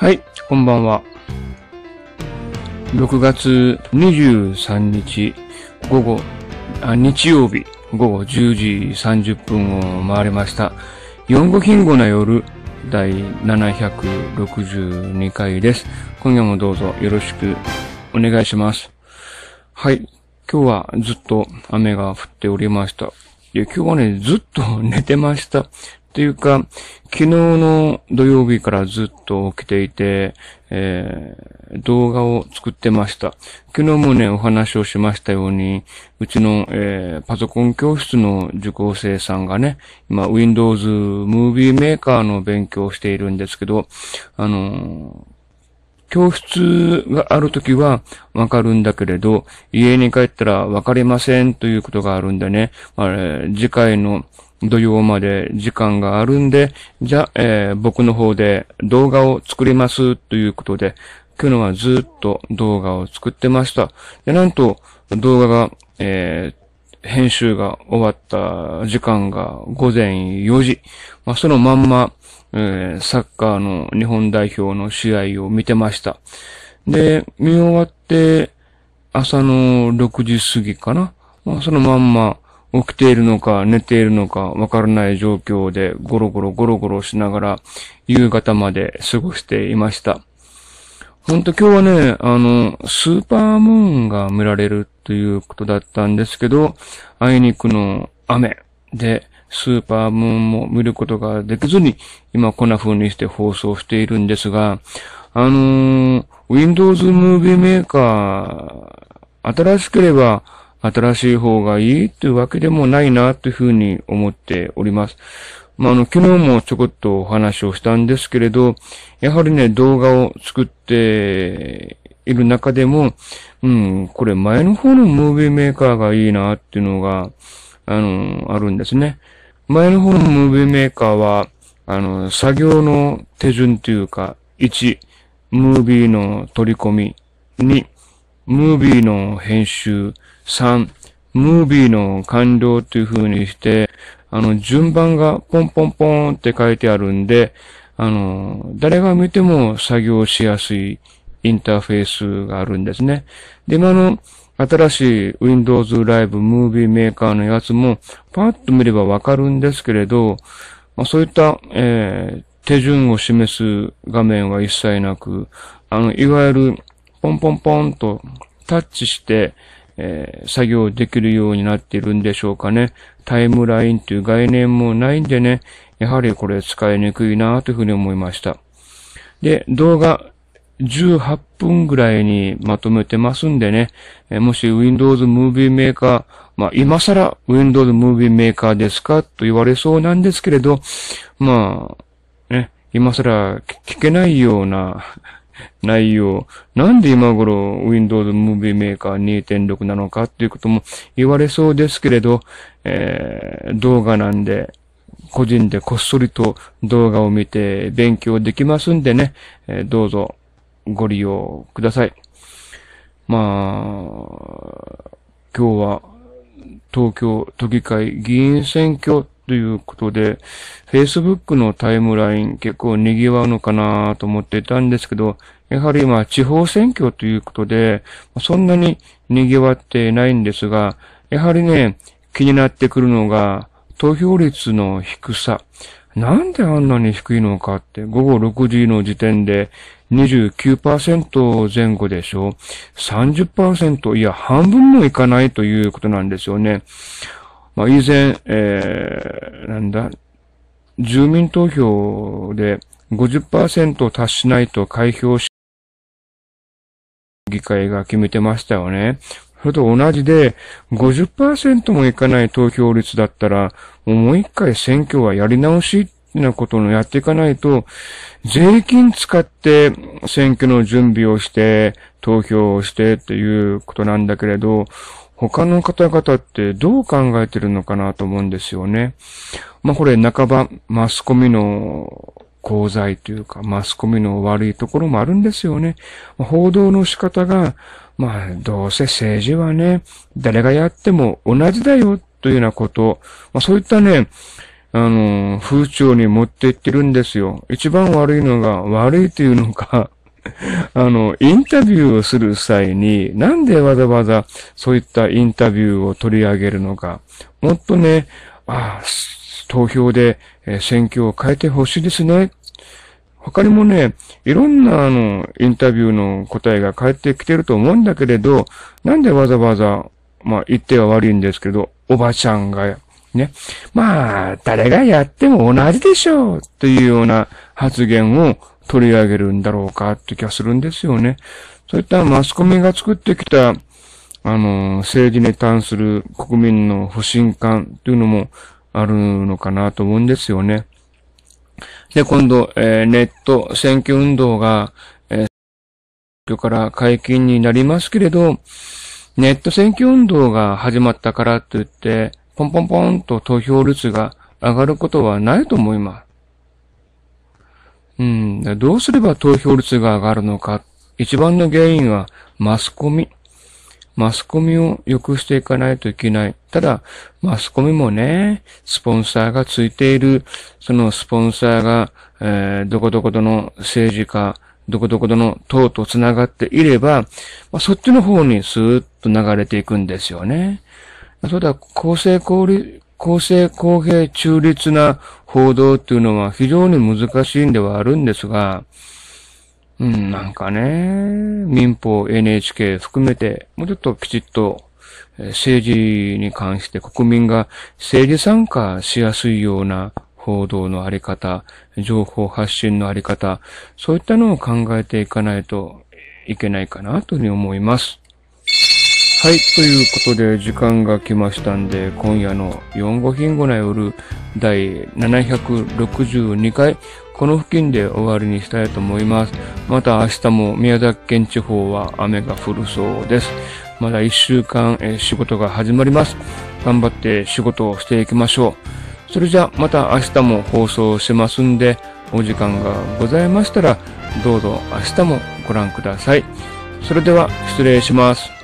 はい、こんばんは。6月23日午後、あ日曜日午後10時30分を回りました。4五金五の夜第762回です。今夜もどうぞよろしくお願いします。はい、今日はずっと雨が降っておりました。いや、今日はね、ずっと 寝てました。っていうか、昨日の土曜日からずっと起きていて、えー、動画を作ってました。昨日もね、お話をしましたように、うちの、えー、パソコン教室の受講生さんがね、今、Windows Movie Maker の勉強をしているんですけど、あのー教室があるときはわかるんだけれど、家に帰ったらわかりませんということがあるんでね、あ次回の土曜まで時間があるんで、じゃあ、えー、僕の方で動画を作りますということで、日のはずっと動画を作ってました。で、なんと動画が、えー、編集が終わった時間が午前4時。まあ、そのまんま、えー、サッカーの日本代表の試合を見てました。で、見終わって朝の6時過ぎかな。まあ、そのまんま、起きているのか寝ているのかわからない状況でゴロゴロゴロゴロしながら夕方まで過ごしていました。ほんと今日はね、あの、スーパームーンが見られるということだったんですけど、あいにくの雨でスーパームーンも見ることができずに、今こんな風にして放送しているんですが、あの Windows Movie Maker 新しければ新しい方がいいというわけでもないなというふうに思っております。まあ、あの、昨日もちょこっとお話をしたんですけれど、やはりね、動画を作っている中でも、うん、これ前の方のムービーメーカーがいいなっていうのが、あの、あるんですね。前の方のムービーメーカーは、あの、作業の手順というか、1、ムービーの取り込み、2、ムービーの編集、3、ムービーの完了という風にして、あの、順番がポンポンポンって書いてあるんで、あの、誰が見ても作業しやすいインターフェースがあるんですね。で、今の新しい Windows Live Movie Maker のやつも、パッと見ればわかるんですけれど、まあ、そういった、えー、手順を示す画面は一切なく、あの、いわゆるポンポンポンとタッチして、えー、作業できるようになっているんでしょうかね。タイムラインという概念もないんでね、やはりこれ使いにくいなというふうに思いました。で、動画18分ぐらいにまとめてますんでね、もし Windows Movie Maker、まあ今更 Windows Movie Maker ですかと言われそうなんですけれど、まあ、ね、今更聞けないような内容。なんで今頃 Windows Movie Maker 2.6なのかっていうことも言われそうですけれど、えー、動画なんで、個人でこっそりと動画を見て勉強できますんでね、えー、どうぞご利用ください。まあ、今日は東京都議会議員選挙ということで、Facebook のタイムライン結構賑わうのかなと思っていたんですけど、やはり今地方選挙ということで、そんなに賑わってないんですが、やはりね、気になってくるのが、投票率の低さ。なんであんなに低いのかって、午後6時の時点で29%前後でしょ ?30%、いや、半分もいかないということなんですよね。まあ、以前、えー、なんだ、住民投票で50%達しないと開票し、議会が決めてましたよね。それと同じで、50%もいかない投票率だったら、もう一回選挙はやり直しってなことをやっていかないと、税金使って選挙の準備をして、投票をしてっていうことなんだけれど、他の方々ってどう考えてるのかなと思うんですよね。まあ、これ半ばマスコミの功罪というか、マスコミの悪いところもあるんですよね。報道の仕方が、まあ、どうせ政治はね、誰がやっても同じだよというようなこと、まあ、そういったね、あの、風潮に持っていってるんですよ。一番悪いのが、悪いというのか、あの、インタビューをする際に、なんでわざわざそういったインタビューを取り上げるのか、もっとね、ああ、投票で選挙を変えてほしいですね。他にもね、いろんなあの、インタビューの答えが返ってきてると思うんだけれど、なんでわざわざ、まあ言っては悪いんですけど、おばちゃんが、ね、まあ、誰がやっても同じでしょう、というような発言を取り上げるんだろうかって気がするんですよね。そういったマスコミが作ってきた、あの、政治に関する国民の不信感というのもあるのかなと思うんですよね。で、今度、えー、ネット選挙運動が、えー、選挙から解禁になりますけれど、ネット選挙運動が始まったからと言って、ポンポンポンと投票率が上がることはないと思います。うん。どうすれば投票率が上がるのか。一番の原因はマスコミ。マスコミを良くしていかないといけない。ただ、マスコミもね、スポンサーがついている、そのスポンサーが、えー、どこどこどの政治家、どこどこどの党と繋がっていれば、まあ、そっちの方にスーッと流れていくんですよね。それでは、公正小公正公平中立な報道っていうのは非常に難しいんではあるんですが、うん、なんかね、民法 NHK 含めて、もうちょっときちっと政治に関して国民が政治参加しやすいような報道のあり方、情報発信のあり方、そういったのを考えていかないといけないかなというふうに思います。はい、ということで時間が来ましたんで、今夜の4 5品後の夜第762回、この付近で終わりにしたいと思います。また明日も宮崎県地方は雨が降るそうです。まだ1週間、え仕事が始まります。頑張って仕事をしていきましょう。それじゃまた明日も放送しますんで、お時間がございましたら、どうぞ明日もご覧ください。それでは失礼します。